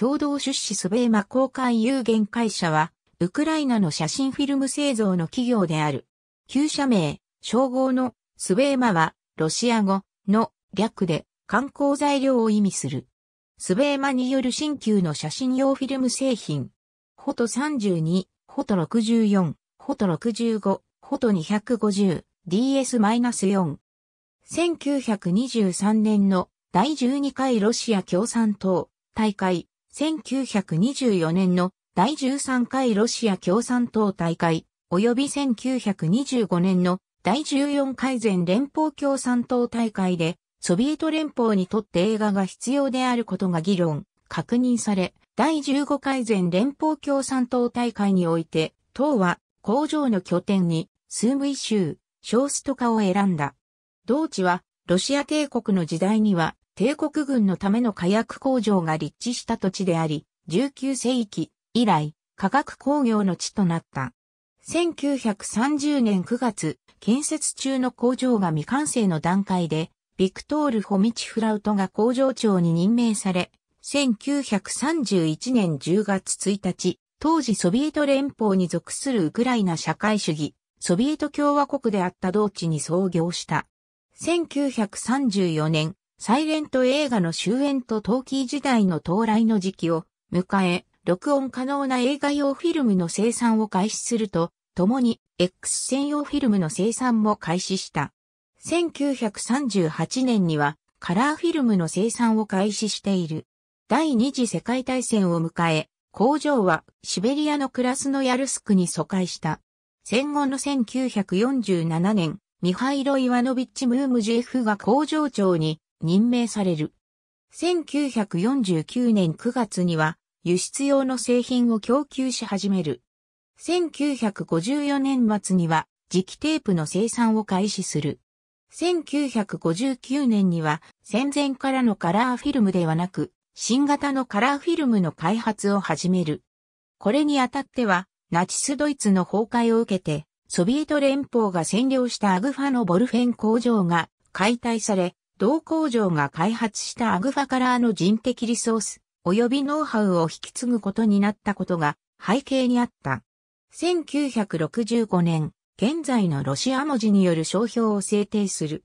共同出資スベーマ公開有限会社は、ウクライナの写真フィルム製造の企業である。旧社名、称号のスベーマは、ロシア語の略で観光材料を意味する。スベーマによる新旧の写真用フィルム製品。フォト32、フォト64、フォト65、フォト 250DS-4。1923年の第12回ロシア共産党大会1924年の第13回ロシア共産党大会、及び1925年の第14回全連邦共産党大会で、ソビエト連邦にとって映画が必要であることが議論、確認され、第15回全連邦共産党大会において、党は工場の拠点に、スームイ州、ショーストカを選んだ。同地は、ロシア帝国の時代には、帝国軍のための火薬工場が立地した土地であり、19世紀以来、化学工業の地となった。1930年9月、建設中の工場が未完成の段階で、ビクトール・ホミチ・フラウトが工場長に任命され、1931年10月1日、当時ソビエト連邦に属するウクライナ社会主義、ソビエト共和国であった同地に創業した。1934年、サイレント映画の終焉と陶器時代の到来の時期を迎え、録音可能な映画用フィルムの生産を開始すると、共に X 専用フィルムの生産も開始した。1938年にはカラーフィルムの生産を開始している。第二次世界大戦を迎え、工場はシベリアのクラスノヤルスクに疎開した。戦後の1947年、ミハイロ・イワノビッチ・ムームジェフが工場長に任命される。1949年9月には輸出用の製品を供給し始める。1954年末には磁気テープの生産を開始する。1959年には戦前からのカラーフィルムではなく、新型のカラーフィルムの開発を始める。これにあたっては、ナチスドイツの崩壊を受けて、ソビエト連邦が占領したアグファのボルフェン工場が解体され、同工場が開発したアグファカラーの人的リソース、及びノウハウを引き継ぐことになったことが背景にあった。1965年、現在のロシア文字による商標を制定する。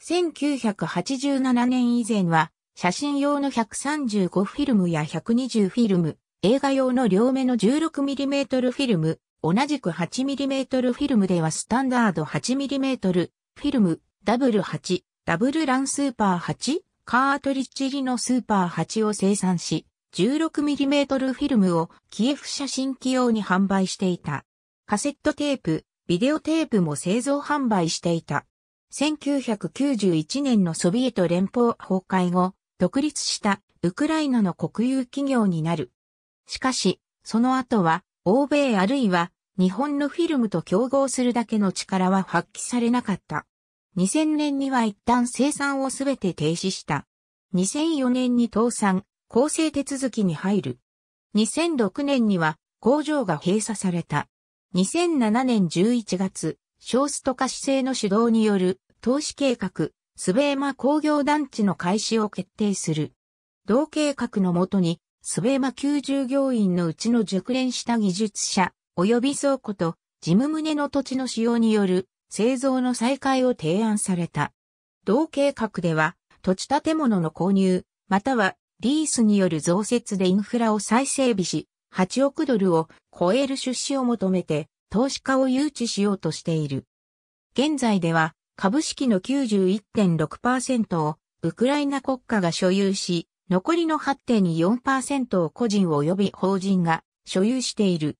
1987年以前は、写真用の135フィルムや120フィルム、映画用の両目の 16mm フィルム、同じく 8mm フィルムではスタンダード 8mm フィルム、ダブル8、ダブルランスーパー8、カートリッジ入りのスーパー8を生産し、16mm フィルムをキエフ写真機用に販売していた。カセットテープ、ビデオテープも製造販売していた。1991年のソビエト連邦崩壊後、独立したウクライナの国有企業になる。しかし、その後は、欧米あるいは日本のフィルムと競合するだけの力は発揮されなかった。2000年には一旦生産をすべて停止した。2004年に倒産、構成手続きに入る。2006年には工場が閉鎖された。2007年11月、少数ト化市制の主導による投資計画、スベーマ工業団地の開始を決定する。同計画のもとに、スベーマ9従業員のうちの熟練した技術者、及び倉庫と事務棟の土地の使用による製造の再開を提案された。同計画では、土地建物の購入、またはリースによる増設でインフラを再整備し、8億ドルを超える出資を求めて、投資家を誘致しようとしている。現在では、株式の91.6%をウクライナ国家が所有し、残りの8.4%を個人及び法人が所有している。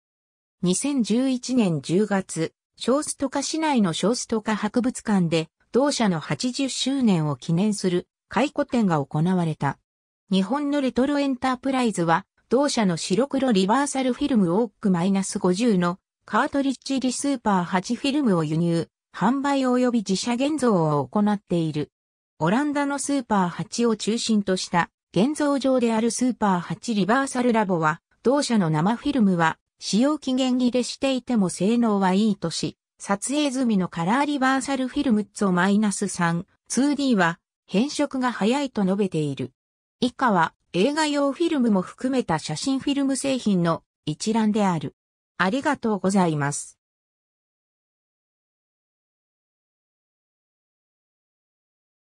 2011年10月、ショーストカ市内のショーストカ博物館で、同社の80周年を記念する回顧展が行われた。日本のレトロエンタープライズは、同社の白黒リバーサルフィルムオーク -50 のカートリッジリスーパー8フィルムを輸入、販売及び自社現像を行っている。オランダのスーパー8を中心とした現像上であるスーパー8リバーサルラボは、同社の生フィルムは使用期限切れしていても性能はいいとし、撮影済みのカラーリバーサルフィルムッツをマイナス 3-2D は変色が早いと述べている。以下は映画用フィルムも含めた写真フィルム製品の一覧である。ありがとうございます。